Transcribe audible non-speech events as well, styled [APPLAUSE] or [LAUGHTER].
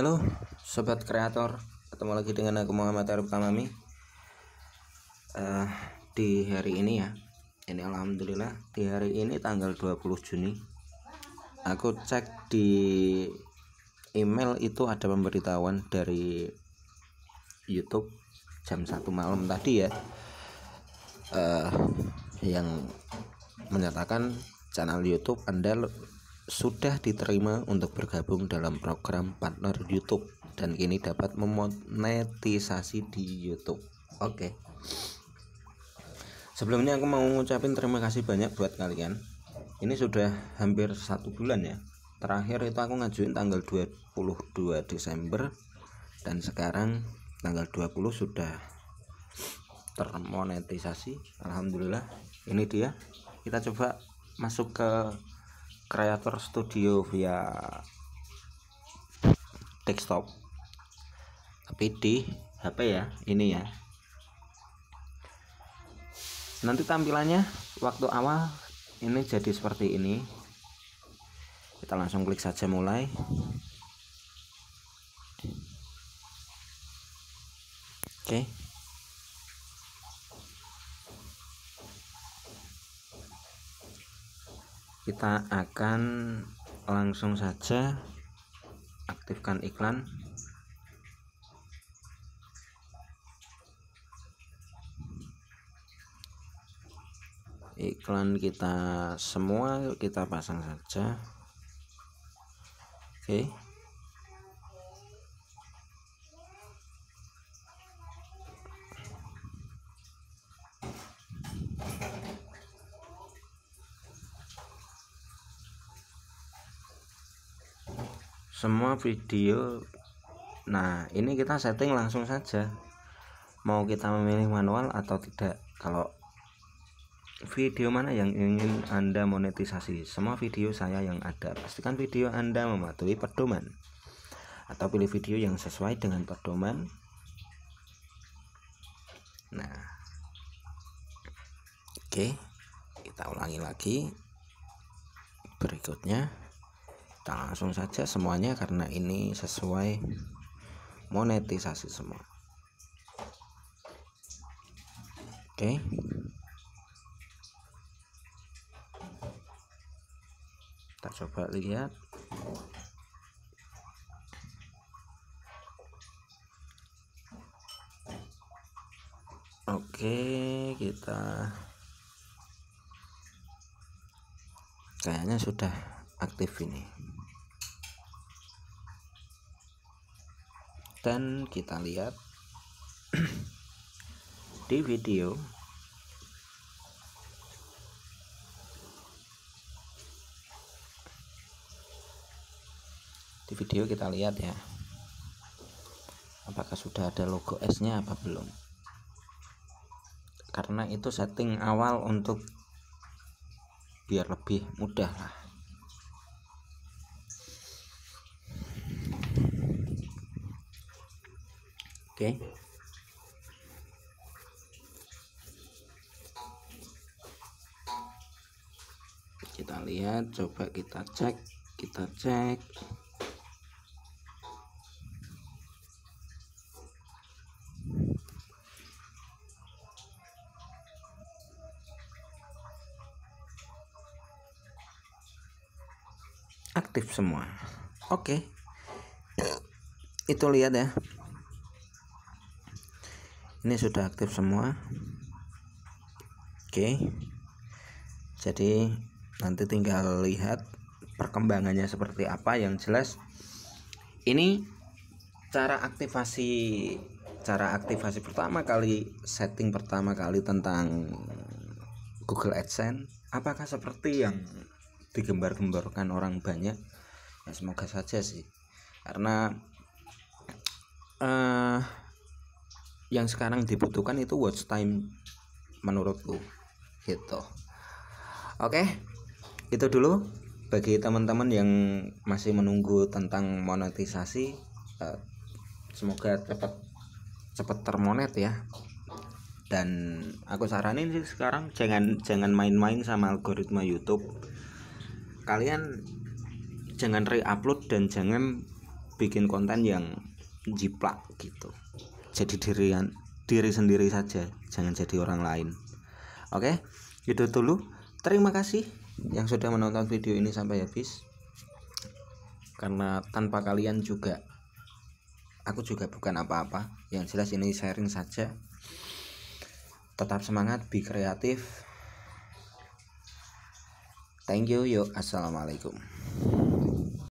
Halo sobat kreator, ketemu lagi dengan aku Muhammad Arif Kamami. Uh, eh, di hari ini ya. Ini alhamdulillah di hari ini tanggal 20 Juni. Aku cek di email itu ada pemberitahuan dari YouTube jam 1 malam tadi ya. Uh, yang menyatakan channel YouTube Anda sudah diterima untuk bergabung dalam program partner YouTube dan kini dapat memonetisasi di YouTube. Oke. Okay. Sebelumnya aku mau ngucapin terima kasih banyak buat kalian. Ini sudah hampir satu bulan ya. Terakhir itu aku ngajuin tanggal 22 Desember dan sekarang tanggal 20 sudah termonetisasi. Alhamdulillah. Ini dia. Kita coba masuk ke Creator Studio via desktop tapi di HP ya ini ya nanti tampilannya waktu awal ini jadi seperti ini kita langsung klik saja mulai oke okay. kita akan langsung saja aktifkan iklan iklan kita semua kita pasang saja oke okay. semua video nah ini kita setting langsung saja mau kita memilih manual atau tidak kalau video mana yang ingin anda monetisasi semua video saya yang ada pastikan video anda mematuhi pedoman atau pilih video yang sesuai dengan pedoman nah oke kita ulangi lagi berikutnya kita nah, langsung saja semuanya karena ini sesuai monetisasi semua oke kita coba lihat Oke, kita kayaknya sudah aktif ini. dan kita lihat [CLEARS THROAT] di video di video kita lihat ya apakah sudah ada logo S nya apa belum karena itu setting awal untuk biar lebih mudah lah okay. kita lihat coba kita cek kita cek aktif semua oke okay. itu lihat ya ini sudah aktif semua oke jadi nanti tinggal lihat perkembangannya seperti apa yang jelas ini cara aktivasi cara aktivasi pertama kali setting pertama kali tentang Google AdSense apakah seperti yang digembar-gemborkan orang banyak ya semoga saja sih karena uh, yang sekarang dibutuhkan itu watch time menurutku gitu oke itu dulu bagi teman-teman yang masih menunggu tentang monetisasi eh, semoga cepat cepat termonet ya dan aku saranin sih sekarang jangan jangan main-main sama algoritma YouTube kalian jangan re-upload dan jangan bikin konten yang jiplak gitu jadi diri diri sendiri saja jangan jadi orang lain oke itu dulu terima kasih yang sudah menonton video ini sampai habis karena tanpa kalian juga aku juga bukan apa-apa yang jelas ini sharing saja tetap semangat be kreatif thank you yuk assalamualaikum